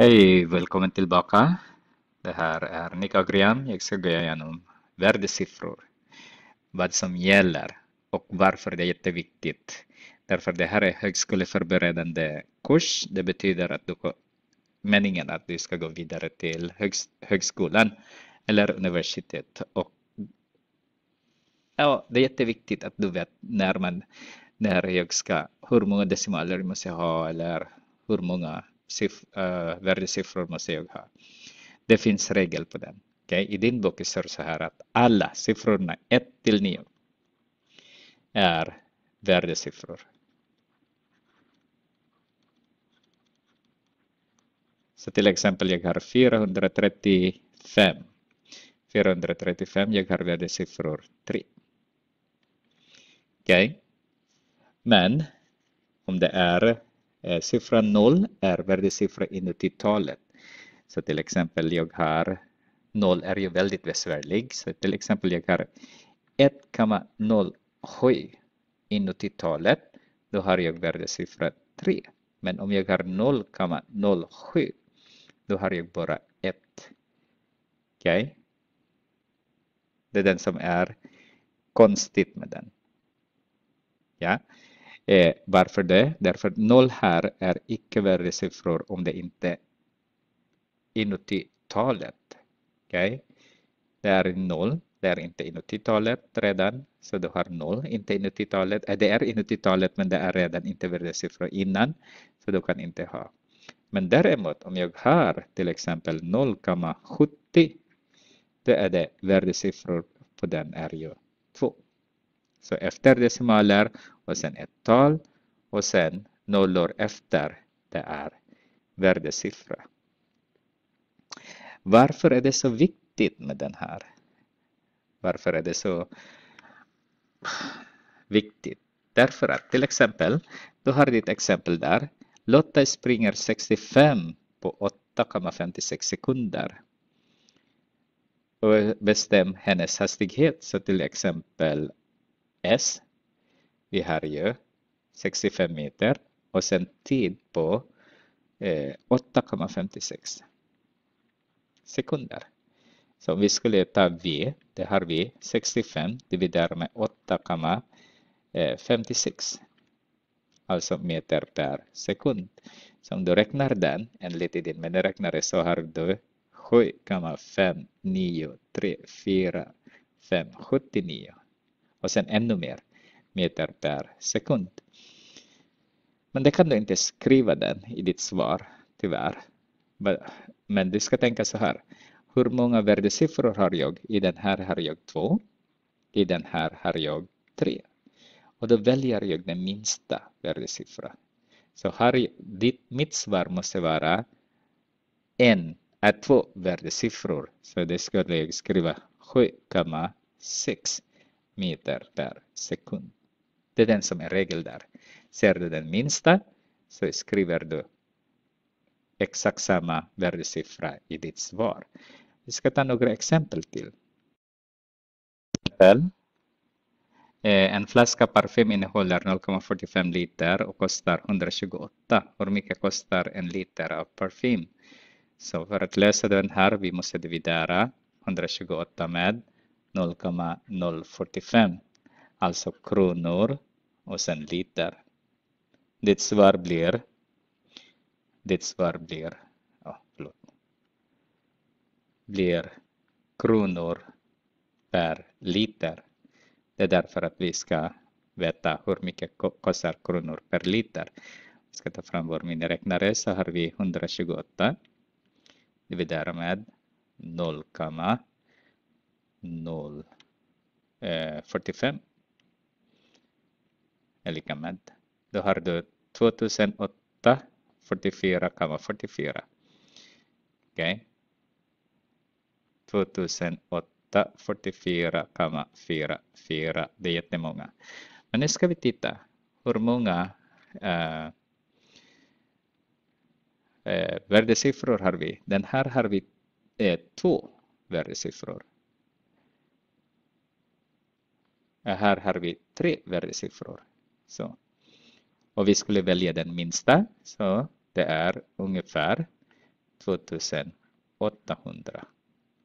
Hej, välkommen tillbaka. Det här är Nick Agrian. Jag ska gå igenom värdesiffror, vad som gäller och varför det är jätteviktigt. Därför det här är högskoleförberedande kurs. Det betyder att du, meningen att du ska gå vidare till högs, högskolan eller universitet. Och, ja, det är jätteviktigt att du vet när man när jag ska, hur många decimaler jag måste ha eller hur många siff, uh, eh, värdesiffrorna CUH. Det finns regel på den. Okay? I din bok står det så här att alla siffrorna 1 till 9 är värdesiffror. Så till exempel jag har 435. 435, jag har värdesiffror 3. Okej. Okay. Men om det är Eh, siffran 0 är värdesiffra inuti talet. Så till exempel jag har 0 är ju väldigt besvärlig. Så till exempel jag har 1,07 inuti talet. Då har jag värdesiffra 3. Men om jag har 0,07 då har jag bara 1. Okej? Okay? Det är den som är konstigt med den. Ja? Eh, varför det? Därför noll här är icke värdesiffror om det inte inuti talet. Okay? Det är noll, det är inte inuti talet redan, så du har noll, inte inuti talet. Eh, det är inuti talet men det är redan inte värdesiffror innan, så du kan inte ha. Men däremot om jag har till exempel 0,70, då är det värdesiffror på den är ju 2. Så efter decimaler och sen ett tal och sen nollor efter det är värdesiffra. Varför är det så viktigt med den här? Varför är det så viktigt? Därför att till exempel, du har ditt exempel där. Lotta springer 65 på 8,56 sekunder. Och bestäm hennes hastighet, så till exempel S vi har ju 65 meter och sen tid på 8,56 eh, sekunder. Så om vi skulle ta V, det har vi 65 dividerat med 8,56. Alltså meter per sekund. Så om du räknar den enligt din miniräknare så har du 7,5934579. Och sen ännu mer meter per sekund. Men det kan du inte skriva den i ditt svar, tyvärr. Men du ska tänka så här. Hur många värdesiffror har jag? I den här har jag två. I den här har jag tre. Och då väljer jag den minsta värdesiffran. Så här, ditt, mitt svar måste vara en är två värdesiffror. Så det skulle jag skriva 7,6 meter per sekund. Det är den som är regel där. Ser du den minsta så skriver du exakt samma värdesiffra i ditt svar. Vi ska ta några exempel till. Eh, en flaska parfym innehåller 0,45 liter och kostar 128. Hur mycket kostar en liter av parfym? Så för att lösa den här, vi måste dividera 128 med 0,045, alltså kronor och sen liter. Ditt svar blir... Ditt svar blir... Ja, förlåt. Blir kronor per liter. Det är därför att vi ska veta hur mycket kostar kronor per liter. Vi ska ta fram vår miniräknare så har vi 128 dividerar med 0,045 Lika med, Då har du 2008 44,44. Okej. Okay. 2008 44,44. Det är jättemånga. Men nu ska vi titta hur många uh, uh, värdesiffror har vi. Den här har vi uh, två värdesiffror. Här har vi tre värdesiffror. Så. Och vi skulle välja den minsta, så det är ungefär 2800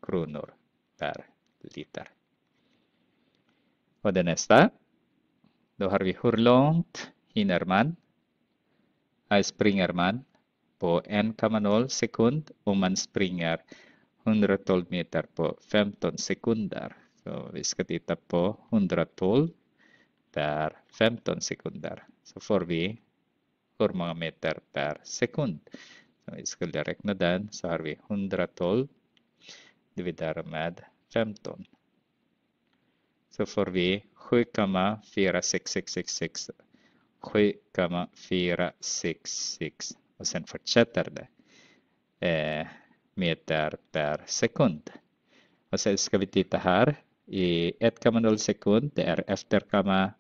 kronor per liter. Och det nästa, då har vi hur långt hinner man? Här springer man på 1,0 sekund och man springer 112 meter på 15 sekunder. Så vi ska titta på 112 per 15 sekunder så får vi hur många meter per sekund. Så vi skulle räkna den så har vi 112 dividerar med 15. Så får vi 7,4666 7,466 och sen fortsätter det eh, meter per sekund. Och sen ska vi titta här i 1,0 sekund, det är efter kamma,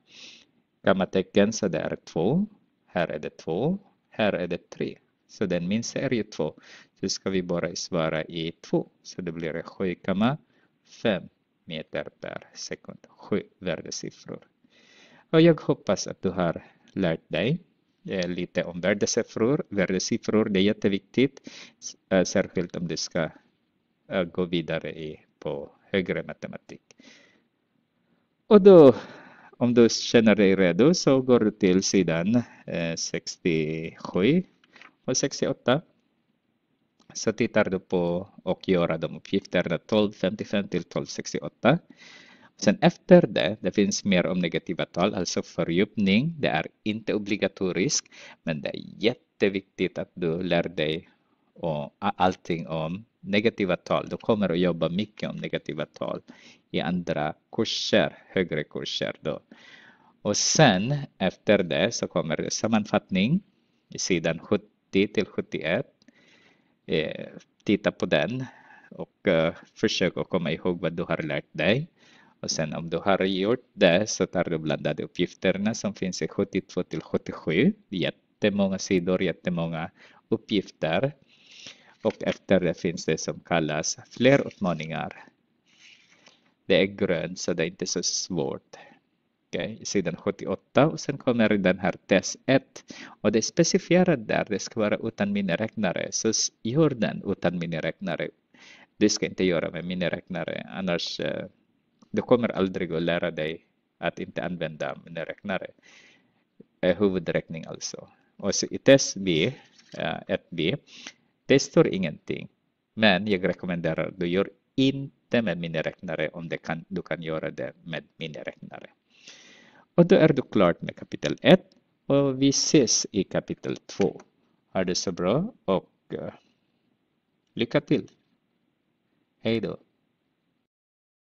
kammatecken, så det är 2. Här är det 2. här är det 3. Så den minsta är ju 2. Så ska vi bara svara i 2 Så det blir 7,5 meter per sekund. 7 värdesiffror. Och jag hoppas att du har lärt dig eh, lite om värdesiffror. Värdesiffror, det är jätteviktigt. Eh, särskilt om du ska eh, gå vidare i på högre matematik. Och då, om du känner dig redo så går du till sidan 67 eh, och 68. Så tittar du på och gör de uppgifterna 1255 till 1268. Sen efter det, det finns mer om negativa tal, alltså fördjupning. Det är inte obligatoriskt, men det är jätteviktigt att du lär dig allting om negativa tal. Du kommer att jobba mycket om negativa tal i andra kurser, högre kurser då. Och sen efter det så kommer det sammanfattning i sidan 70 till 71. Eh, titta på den och eh, försök att komma ihåg vad du har lärt dig. Och sen om du har gjort det så tar du blandade uppgifterna som finns i 72 till 77. Jättemånga sidor, jättemånga uppgifter och efter det finns det som kallas fler utmaningar. Det är grönt så det är inte så svårt. Okay. Sidan 78 och sen kommer den här test 1 och det är specifierat där, det ska vara utan miniräknare. Så gör den utan miniräknare. Du ska inte göra med miniräknare annars eh, du kommer aldrig att lära dig att inte använda miniräknare. Eh, huvudräkning alltså. Och så i test B, 1B, eh, det står ingenting, men jag rekommenderar att du gör inte med miniräknare om det kan, du kan göra det med miniräknare. Och då är du klar med kapitel 1 och vi ses i kapitel 2. Ha det så bra och uh, lycka till! Hej då!